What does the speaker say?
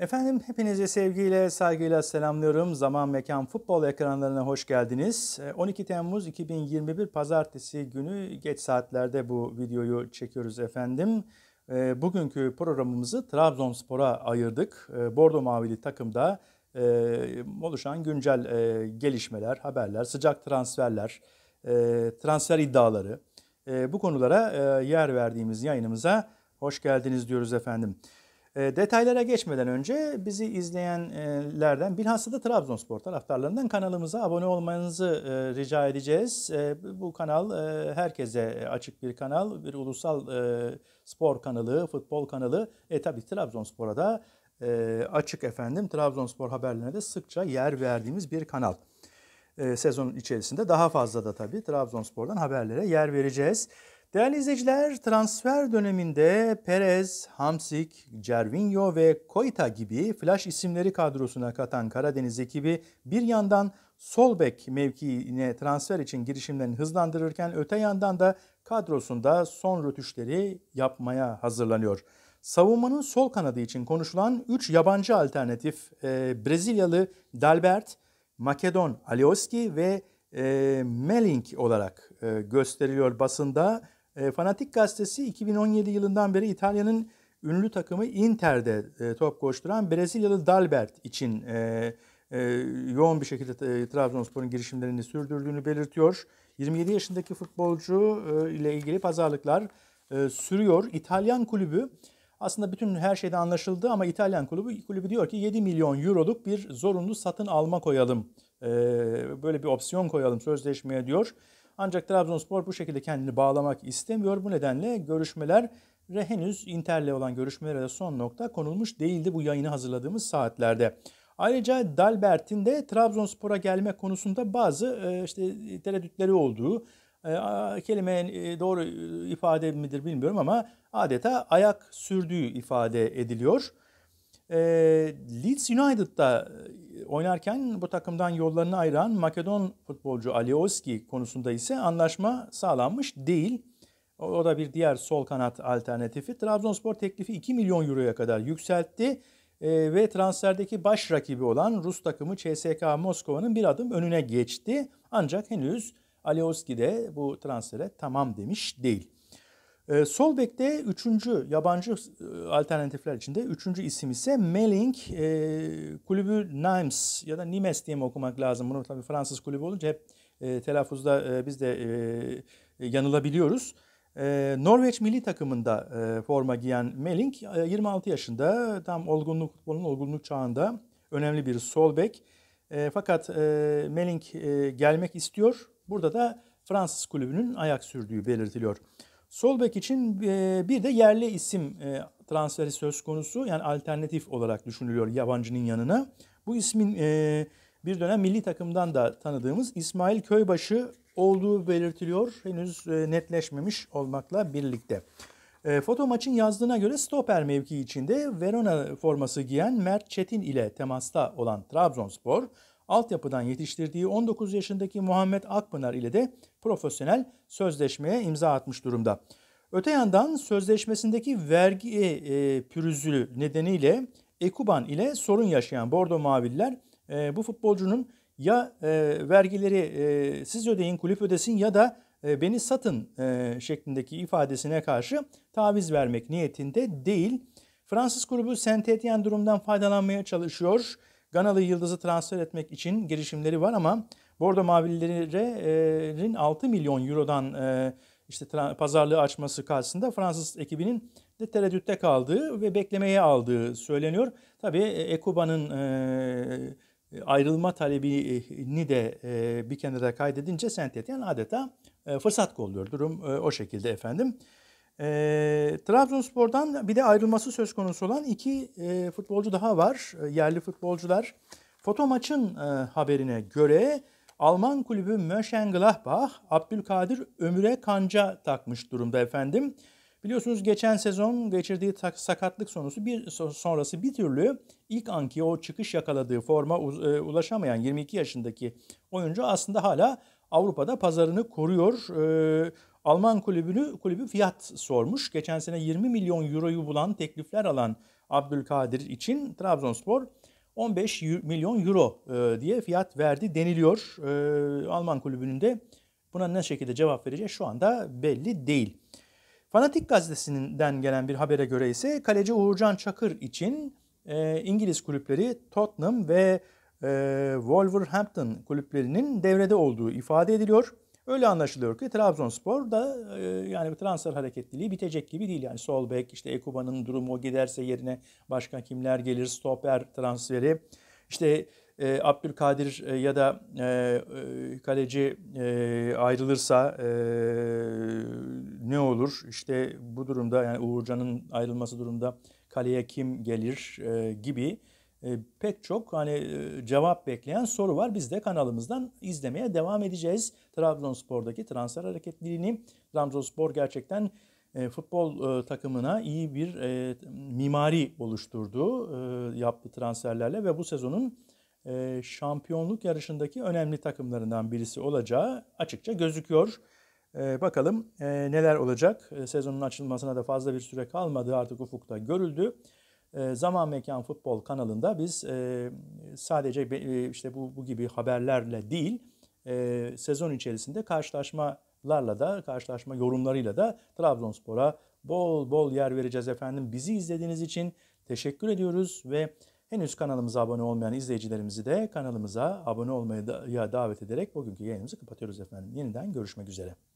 Efendim hepinizi sevgiyle, saygıyla selamlıyorum. Zaman Mekan Futbol ekranlarına hoş geldiniz. 12 ee, Temmuz 2021 Pazartesi günü geç saatlerde bu videoyu çekiyoruz efendim. Ee, bugünkü programımızı Trabzonspor'a ayırdık. Ee, Bordo Mavili takımda e, oluşan güncel e, gelişmeler, haberler, sıcak transferler, e, transfer iddiaları bu konulara yer verdiğimiz yayınımıza hoş geldiniz diyoruz efendim. Ee, detaylara geçmeden önce bizi izleyenlerden bilhassa da Trabzonspor taraftarlarından kanalımıza abone olmanızı e, rica edeceğiz. E, bu kanal e, herkese açık bir kanal, bir ulusal spor kanalı, futbol kanalı. E tabi Trabzonspor'a da açık efendim. Trabzonspor haberlerine de sıkça yer verdiğimiz bir kanal. sezon içerisinde daha fazla da tabii Trabzonspor'dan haberlere yer vereceğiz. Değerli izleyiciler, transfer döneminde Perez, Hamsik, Cervinho ve Koita gibi flash isimleri kadrosuna katan Karadeniz ekibi bir yandan sol bek mevkiine transfer için girişimlerini hızlandırırken öte yandan da kadrosunda son rötuşları yapmaya hazırlanıyor. Savunmanın sol kanadı için konuşulan 3 yabancı alternatif e, Brezilyalı Dalbert, Makedon Alioski ve e, Melink olarak e, gösteriliyor basında. E, Fanatik gazetesi 2017 yılından beri İtalya'nın ünlü takımı Inter'de e, top koşturan Brezilyalı Dalbert için e, e, yoğun bir şekilde e, Trabzonspor'un girişimlerini sürdürdüğünü belirtiyor. 27 yaşındaki futbolcu e, ile ilgili pazarlıklar e, sürüyor. İtalyan kulübü aslında bütün her şeyde anlaşıldı ama İtalyan kulübü kulübü diyor ki 7 milyon euroluk bir zorunlu satın alma koyalım. E, böyle bir opsiyon koyalım sözleşmeye diyor. Ancak Trabzonspor bu şekilde kendini bağlamak istemiyor. Bu nedenle görüşmeler ve henüz Inter'le olan görüşmelere de son nokta konulmuş değildi bu yayını hazırladığımız saatlerde. Ayrıca Dalbert'in de Trabzonspor'a gelme konusunda bazı e, işte tereddütleri olduğu, e, kelime e, doğru ifade midir bilmiyorum ama adeta ayak sürdüğü ifade ediliyor. Leeds United'da Oynarken bu takımdan yollarını ayıran Makedon futbolcu Alioski konusunda ise anlaşma sağlanmış değil. O da bir diğer sol kanat alternatifi. Trabzonspor teklifi 2 milyon euroya kadar yükseltti e, ve transferdeki baş rakibi olan Rus takımı CSKA Moskova'nın bir adım önüne geçti. Ancak henüz Alioski de bu transfere tamam demiş değil. E, sol bekte üçüncü yabancı e, alternatifler içinde üçüncü isim ise Melling. E, kulübü Nimes ya da Nimes diye mi okumak lazım? Bunu tabii Fransız kulübü olunca hep e, telaffuzda e, biz de e, yanılabiliyoruz. E, Norveç milli takımında e, forma giyen Melling e, 26 yaşında tam olgunluk futbolun olgunluk çağında önemli bir sol bek. E, fakat e, Melling e, gelmek istiyor. Burada da Fransız kulübünün ayak sürdüğü belirtiliyor. Sol bek için bir de yerli isim transferi söz konusu. Yani alternatif olarak düşünülüyor yabancının yanına. Bu ismin bir dönem milli takımdan da tanıdığımız İsmail Köybaşı olduğu belirtiliyor. Henüz netleşmemiş olmakla birlikte. E, foto maçın yazdığına göre stoper mevkii içinde Verona forması giyen Mert Çetin ile temasta olan Trabzonspor altyapıdan yetiştirdiği 19 yaşındaki Muhammed Akpınar ile de profesyonel sözleşmeye imza atmış durumda. Öte yandan sözleşmesindeki vergi e, e pürüzlülüğü nedeniyle Ekuban ile sorun yaşayan Bordo Maviller e, bu futbolcunun ya e, vergileri e, siz ödeyin kulüp ödesin ya da e, beni satın e, şeklindeki ifadesine karşı taviz vermek niyetinde değil. Fransız grubu Saint-Étienne durumdan faydalanmaya çalışıyor. Ganalı Yıldız'ı transfer etmek için girişimleri var ama Bordo Mavililerin 6 e, milyon eurodan e, işte pazarlığı açması karşısında Fransız ekibinin de tereddütte kaldığı ve beklemeye aldığı söyleniyor. Tabii e, Ekuba'nın ayrılma talebini de bir kenara kaydedince Saint adeta fırsat kolluyor. Durum o şekilde efendim. E, Trabzonspor'dan bir de ayrılması söz konusu olan iki e, futbolcu daha var. E, yerli futbolcular. Foto maçın e, haberine göre Alman kulübü Mönchengladbach Abdülkadir Ömür'e kanca takmış durumda efendim. Biliyorsunuz geçen sezon geçirdiği sakatlık sonrası bir sonrası bir türlü ilk anki o çıkış yakaladığı forma e, ulaşamayan 22 yaşındaki oyuncu aslında hala Avrupa'da pazarını koruyor. E, Alman kulübünü kulübü fiyat sormuş. Geçen sene 20 milyon euroyu bulan teklifler alan Abdülkadir için Trabzonspor 15 milyon euro e, diye fiyat verdi deniliyor. E, Alman kulübünün de buna ne şekilde cevap vereceği şu anda belli değil. Fanatik gazetesinden gelen bir habere göre ise kaleci Uğurcan Çakır için e, İngiliz kulüpleri Tottenham ve ee, Wolverhampton kulüplerinin devrede olduğu ifade ediliyor. Öyle anlaşılıyor ki Trabzonspor da e, yani yani transfer hareketliliği bitecek gibi değil. Yani sol bek işte Ekuban'ın durumu giderse yerine başka kimler gelir stoper transferi. İşte e, Abdülkadir e, ya da kaleci ayrılırsa ne olur? İşte bu durumda yani Uğurcan'ın ayrılması durumda kaleye kim gelir e, gibi e, pek çok hani e, cevap bekleyen soru var. Biz de kanalımızdan izlemeye devam edeceğiz. Trabzonspor'daki transfer hareketliliğini Trabzonspor gerçekten e, futbol e, takımına iyi bir e, mimari oluşturdu e, yaptığı transferlerle ve bu sezonun e, şampiyonluk yarışındaki önemli takımlarından birisi olacağı açıkça gözüküyor. E, bakalım e, neler olacak. E, sezonun açılmasına da fazla bir süre kalmadı artık ufukta görüldü. Ee, Zaman Mekan Futbol kanalında biz e, sadece e, işte bu, bu gibi haberlerle değil e, sezon içerisinde karşılaşmalarla da karşılaşma yorumlarıyla da Trabzonspor'a bol bol yer vereceğiz efendim. Bizi izlediğiniz için teşekkür ediyoruz ve henüz kanalımıza abone olmayan izleyicilerimizi de kanalımıza abone olmaya davet ederek bugünkü yayınımızı kapatıyoruz efendim. Yeniden görüşmek üzere.